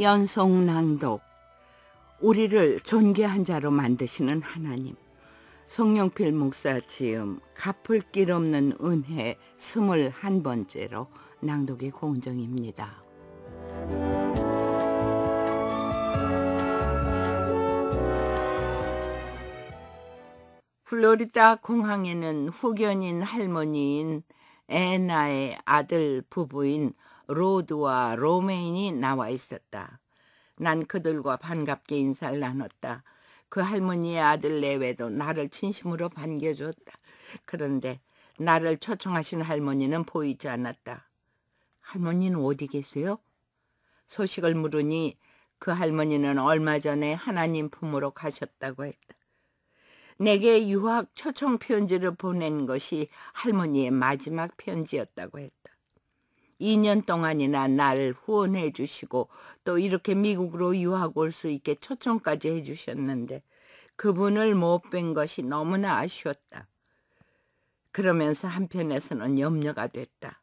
연속 낭독 우리를 존귀한 자로 만드시는 하나님 송영필 목사 지음 갚을 길 없는 은혜 스물 한번째로 낭독의 공정입니다. 플로리다 공항에는 후견인 할머니인 애나의 아들 부부인 로드와 로메인이 나와 있었다. 난 그들과 반갑게 인사를 나눴다. 그 할머니의 아들 내외도 나를 진심으로 반겨줬다. 그런데 나를 초청하신 할머니는 보이지 않았다. 할머니는 어디 계세요? 소식을 물으니 그 할머니는 얼마 전에 하나님 품으로 가셨다고 했다. 내게 유학 초청 편지를 보낸 것이 할머니의 마지막 편지였다고 했다. 2년 동안이나 날 후원해 주시고 또 이렇게 미국으로 유학 올 수 있게 초청까지 해 주셨는데 그분을 못 뵌 것이 너무나 아쉬웠다. 그러면서 한편에서는 염려가 됐다.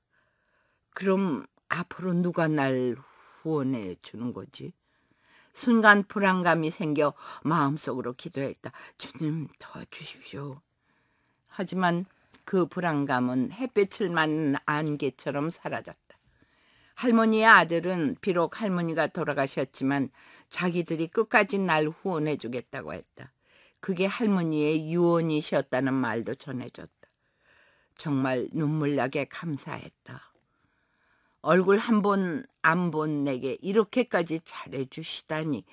그럼 앞으로 누가 날 후원해 주는 거지? 순간 불안감이 생겨 마음속으로 기도했다. 주님 더 주십시오. 하지만 그 불안감은 햇볕을 맞는 안개처럼 사라졌다. 할머니의 아들은 비록 할머니가 돌아가셨지만 자기들이 끝까지 날 후원해 주겠다고 했다. 그게 할머니의 유언이셨다는 말도 전해줬다. 정말 눈물나게 감사했다. 얼굴 한 번 안 본 내게 이렇게까지 잘해주시다니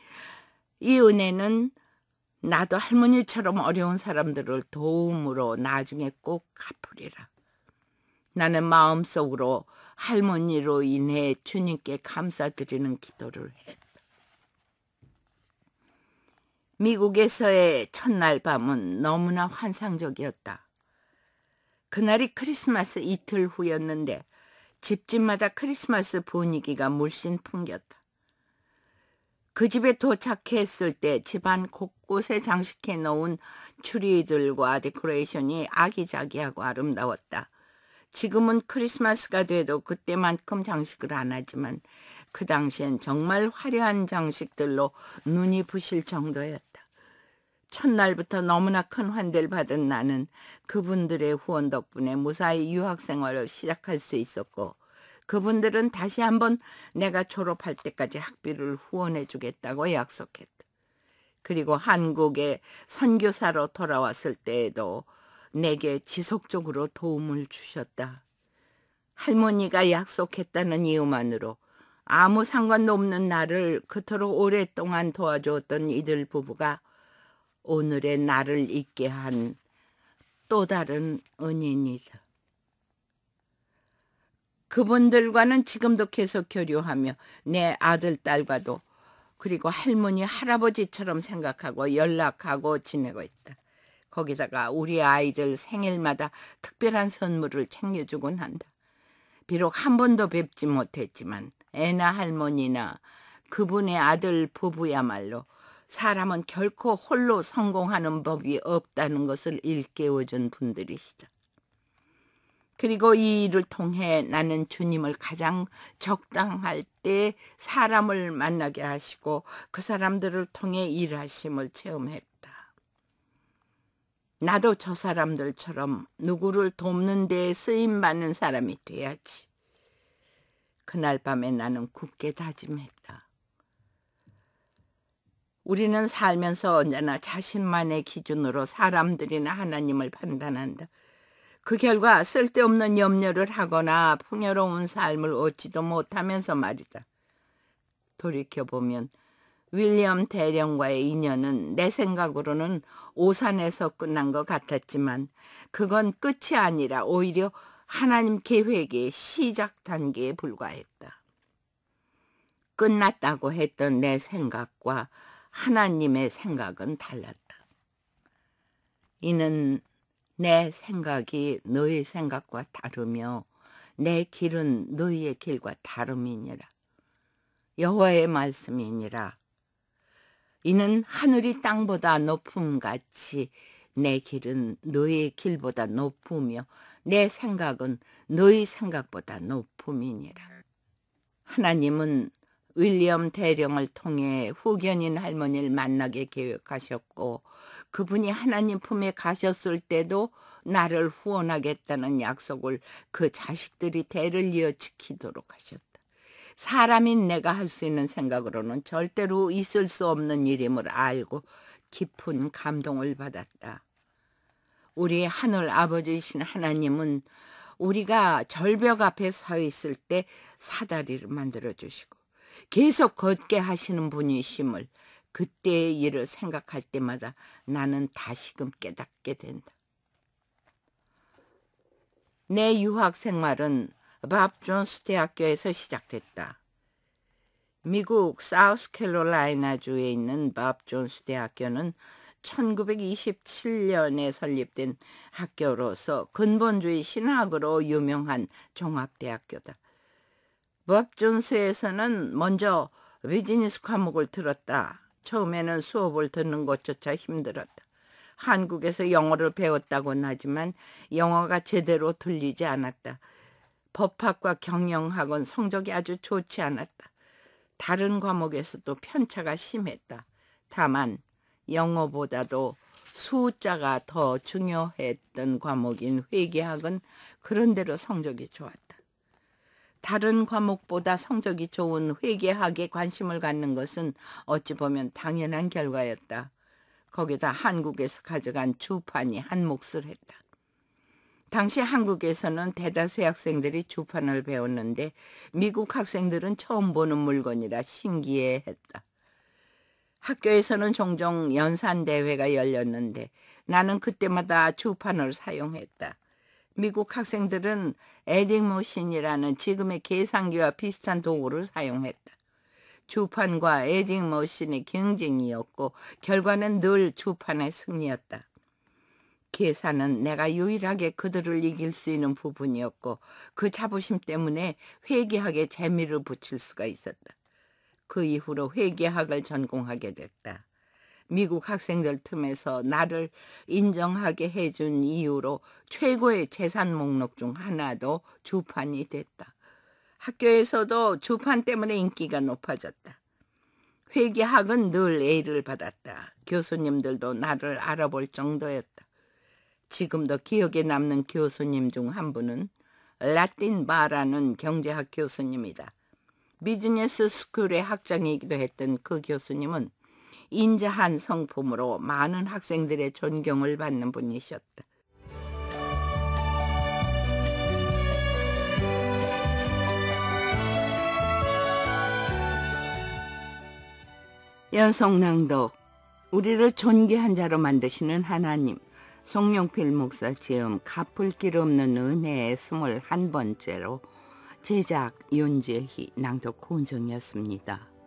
이 은혜는 나도 할머니처럼 어려운 사람들을 도움으로 나중에 꼭 갚으리라. 나는 마음속으로 할머니로 인해 주님께 감사드리는 기도를 했다. 미국에서의 첫날 밤은 너무나 환상적이었다. 그날이 크리스마스 이틀 후였는데 집집마다 크리스마스 분위기가 물씬 풍겼다. 그 집에 도착했을 때 집안 곳곳에 장식해 놓은 추리들과 데코레이션이 아기자기하고 아름다웠다. 지금은 크리스마스가 돼도 그때만큼 장식을 안 하지만 그 당시엔 정말 화려한 장식들로 눈이 부실 정도였다. 첫날부터 너무나 큰 환대를 받은 나는 그분들의 후원 덕분에 무사히 유학생활을 시작할 수 있었고 그분들은 다시 한번 내가 졸업할 때까지 학비를 후원해 주겠다고 약속했다. 그리고 한국에 선교사로 돌아왔을 때에도 내게 지속적으로 도움을 주셨다. 할머니가 약속했다는 이유만으로 아무 상관도 없는 나를 그토록 오랫동안 도와주었던 이들 부부가 오늘의 나를 있게 한 또 다른 은인이다. 그분들과는 지금도 계속 교류하며 내 아들, 딸과도 그리고 할머니, 할아버지처럼 생각하고 연락하고 지내고 있다. 거기다가 우리 아이들 생일마다 특별한 선물을 챙겨주곤 한다. 비록 한 번도 뵙지 못했지만 애나 할머니나 그분의 아들 부부야말로 사람은 결코 홀로 성공하는 법이 없다는 것을 일깨워준 분들이시다. 그리고 이 일을 통해 나는 주님을 가장 적당할 때 사람을 만나게 하시고 그 사람들을 통해 일하심을 체험했고 나도 저 사람들처럼 누구를 돕는 데에 쓰임받는 사람이 돼야지. 그날 밤에 나는 굳게 다짐했다. 우리는 살면서 언제나 자신만의 기준으로 사람들이나 하나님을 판단한다. 그 결과 쓸데없는 염려를 하거나 풍요로운 삶을 얻지도 못하면서 말이다. 돌이켜보면 윌리엄 대령과의 인연은 내 생각으로는 오산에서 끝난 것 같았지만 그건 끝이 아니라 오히려 하나님 계획의 시작 단계에 불과했다. 끝났다고 했던 내 생각과 하나님의 생각은 달랐다. 이는 내 생각이 너희 생각과 다르며 내 길은 너희의 길과 다름이니라. 여호와의 말씀이니라. 이는 하늘이 땅보다 높음 같이 내 길은 너희 길보다 높으며 내 생각은 너희 생각보다 높음이니라. 하나님은 윌리엄 대령을 통해 후견인 할머니를 만나게 계획하셨고 그분이 하나님 품에 가셨을 때도 나를 후원하겠다는 약속을 그 자식들이 대를 이어 지키도록 하셨다. 사람인 내가 할 수 있는 생각으로는 절대로 있을 수 없는 일임을 알고 깊은 감동을 받았다. 우리 하늘 아버지이신 하나님은 우리가 절벽 앞에 서 있을 때 사다리를 만들어 주시고 계속 걷게 하시는 분이심을 그때의 일을 생각할 때마다 나는 다시금 깨닫게 된다. 내 유학 생활은 밥 존스 대학교에서 시작됐다. 미국 사우스캐롤라이나주에 있는 밥 존스 대학교는 1927년에 설립된 학교로서 근본주의 신학으로 유명한 종합대학교다. 밥 존스에서는 먼저 비즈니스 과목을 들었다. 처음에는 수업을 듣는 것조차 힘들었다. 한국에서 영어를 배웠다고는 하지만 영어가 제대로 들리지 않았다. 법학과 경영학은 성적이 아주 좋지 않았다. 다른 과목에서도 편차가 심했다. 다만 영어보다도 숫자가 더 중요했던 과목인 회계학은 그런대로 성적이 좋았다. 다른 과목보다 성적이 좋은 회계학에 관심을 갖는 것은 어찌 보면 당연한 결과였다. 거기다 한국에서 가져간 주판이 한 몫을 했다. 당시 한국에서는 대다수의 학생들이 주판을 배웠는데 미국 학생들은 처음 보는 물건이라 신기해했다. 학교에서는 종종 연산 대회가 열렸는데 나는 그때마다 주판을 사용했다. 미국 학생들은 에딩머신이라는 지금의 계산기와 비슷한 도구를 사용했다. 주판과 에딩머신의 경쟁이었고 결과는 늘 주판의 승리였다. 계산은 내가 유일하게 그들을 이길 수 있는 부분이었고 그 자부심 때문에 회계학에 재미를 붙일 수가 있었다. 그 이후로 회계학을 전공하게 됐다. 미국 학생들 틈에서 나를 인정하게 해준 이유로 최고의 재산 목록 중 하나도 주판이 됐다. 학교에서도 주판 때문에 인기가 높아졌다. 회계학은 늘 A를 받았다. 교수님들도 나를 알아볼 정도였다. 지금도 기억에 남는 교수님 중 한 분은 라틴 바라는 경제학 교수님이다. 비즈니스 스쿨의 학장이기도 했던 그 교수님은 인자한 성품으로 많은 학생들의 존경을 받는 분이셨다. 연속낭독 우리를 존귀한 자로 만드시는 하나님 송영필 목사 지험 갚을 길 없는 은혜의 2 1번째로 제작 윤재희 낭독 고은정이었습니다.